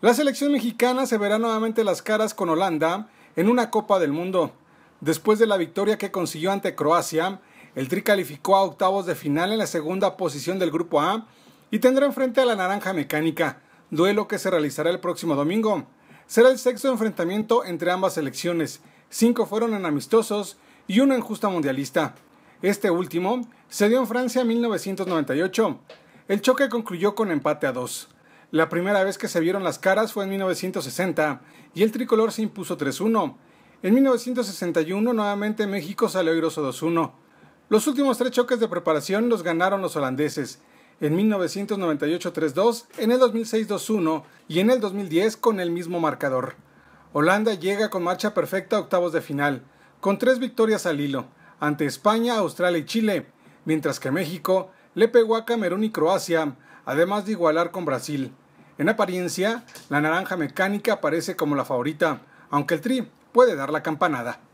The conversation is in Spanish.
La selección mexicana se verá nuevamente las caras con Holanda en una Copa del Mundo. Después de la victoria que consiguió ante Croacia, el Tri calificó a octavos de final en la segunda posición del Grupo A y tendrá enfrente a la Naranja Mecánica, duelo que se realizará el próximo domingo. Será el sexto enfrentamiento entre ambas selecciones, cinco fueron en amistosos y uno en justa mundialista. Este último se dio en Francia en 1998. El choque concluyó con empate a dos. La primera vez que se vieron las caras fue en 1960 y el tricolor se impuso 3-1. En 1961 nuevamente México salió airoso 2-1. Los últimos tres choques de preparación los ganaron los holandeses. En 1998 3-2, en el 2006 2-1 y en el 2010 con el mismo marcador. Holanda llega con marcha perfecta a octavos de final, con tres victorias al hilo, ante España, Australia y Chile, mientras que México le pegó a Camerún y Croacia, además de igualar con Brasil. En apariencia, la naranja mecánica parece como la favorita, aunque el Tri puede dar la campanada.